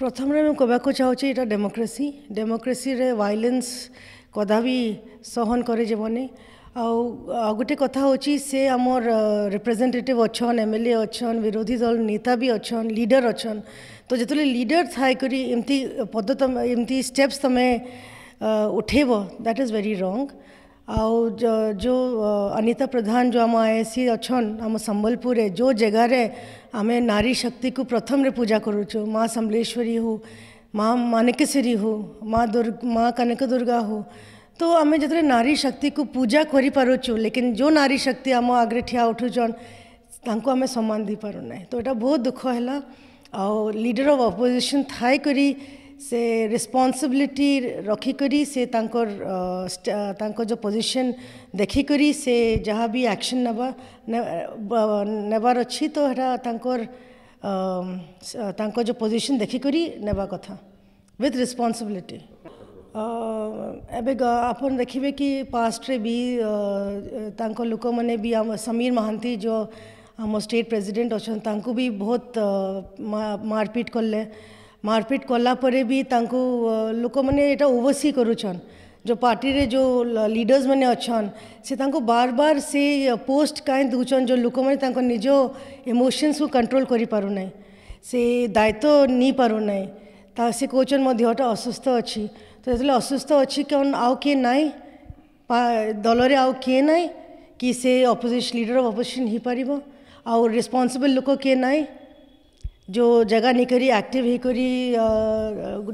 ପ୍ରଥମରେ ମୁଁ କହିବାକୁ ଚାହୁଁଛି ଏଇଟା ଡେମୋକ୍ରେସି ଡେମୋକ୍ରେସିରେ ଭାଇଲେନ୍ସ କଦାପି ସହନ କରାଯିବନି ଆଉ ଆଉ ଗୋଟେ କଥା ହେଉଛି ସେ ଆମର ରିପ୍ରେଜେଣ୍ଟେଟିଭ୍ ଅଛନ୍ ଏମ୍ ଏଲ୍ ଏ ଅଛନ୍ ବିରୋଧୀ ଦଳ ନେତା ବି ଅଛନ୍ ଲିଡର୍ ଅଛନ୍ ତ ଯେତେବେଳେ ଲିଡର୍ ଥାଇକରି ଏମିତି ପଦ ତମେ ଏମିତି ଷ୍ଟେପ୍ସ ତମେ ଉଠେଇବ ଦ୍ୟାଟ୍ ଇଜ୍ ଭେରି ରଙ୍ଗ आउ जो अनिता प्रधान जो आम आईसी अच्छा आम संबलपुर जो जगार आम नारी शक्ति को प्रथम रे पूजा करुचु माँ समलेश्वरी हो माँ मानकेश्वरी हो माँ दुर्ग माँ कनक दुर्गा हो तो आम जो नारी शक्ति को पूजा करूँ लेकिन जो नारी शक्ति आम आगे ठिया उठुचन ତାଙ୍କୁ ଆମେ ସମ୍ମାନ ଦେଇପାରୁନାହିଁ ତ ଏଇଟା ବହୁତ ଦୁଃଖ ହେଲା ଆଉ ଲିଡ଼ର अपोजिशन ଅପୋଜିସନ୍ ଥାଇକରି से रेस्पन्सबिलिटी रखिकरी से तांकर जो पोजीशन देखिकरी से जहाँ भी एक्शन नेबार अच्छे तो तांकर जो पोजीशन देखिकरी नेबा कथा विथ रेस्पन्सबिलिटी एबे आपन देखिबे कि पास्ट रे भी तांकर लोक मने भी समीर महांती जो हम स्टेट प्रेसिडेंट अच्छा भी बहुत मारपीट कले मा, मारपीट कलापर भी लोक मैंने ओवरसी कर जो पार्टी रे जो लीडर्स मैंने अच्छा से बार बार से पोस्ट कहीं दूचन जो लोक मैंने निज इमोशन्स को कंट्रोल कर से दायित्व तो नहीं नै ता से कौन मो देहटा असुस्थ अच्छी तो जो असुस्थ अच्छी कौन आउ किए ना दल रे आउ के कि से अपोजिशन लीडर अपोजिशन हो पार आउ रेस्पनसबल लोक किए नाई जो जगह नहीं एक्टिव ही करी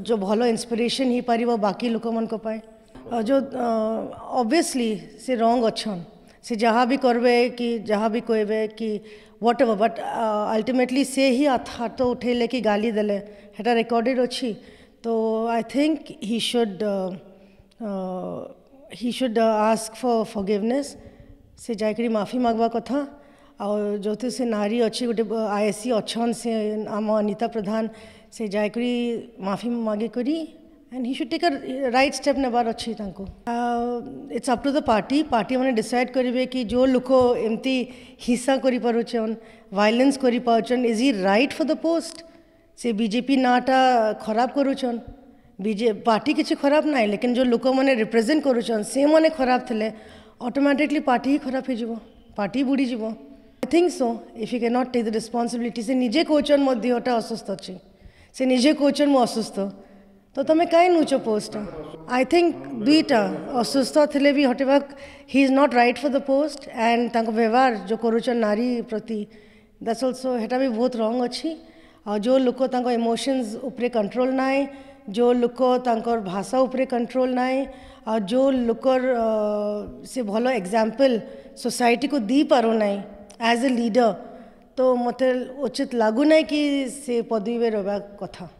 जो भल इंस्पिरेशन हो पार बाकी लोक मान जो ऑब्वियसली से रंग अच्छा से जहाँ भी करवे कि जहाँ भी कहे कि व्हाट एवर बट अल्टीमेटली से ही हाथ उठेले कि गाली देले हेटा रिकॉर्डेड अच्छी तो I think he should he should ask for forgiveness से जाकरी माफी मागवा कथा आ जो से नारी अच्छे गोटे आई एस सी अच्छन से आम अनिता प्रधान से जायकरी माफी मागे करी and he should take a right step नेबार अच्छे it's up to the party party मैंने डिसाइड करेंगे कि जो लोक एमती हिंसा कर पार्छन वायलेंस कर पार्छन is he right for the post से बीजेपी नाटा खराब कर बीजे पार्टी किसी खराब ना लेकिन जो लोक मैंने रिप्रेजेंट करुचन से मैंने खराब थे ऑटोमेटिकली पार्टी ही खराब हो पार्टी बुड़ी बुड़ीज I think so if you cannot take the responsibility से निजे कोचन मध्यटा असुस्थ अच्छे से निजे कोचन मु असुस्थ तो तुम कहीं नौ पोस्ट आई थिंक दुईटा असुस्थ थे भी हटेबा he is not right for the post and व्यवहार जो करुचन नारी प्रति दैट्स अल्सो हेटा भी बहुत रंग अच्छी जो लोक इमोशंस उपरे कंट्रोल नाए जो लोक भाषा उपरे कंट्रोल नाए जो लोकर से भल एग्जांपल सोसाइटी को दी पारो नाई एज ए लिडर तो मत उचित लगुना कि से पदवी रहा कथा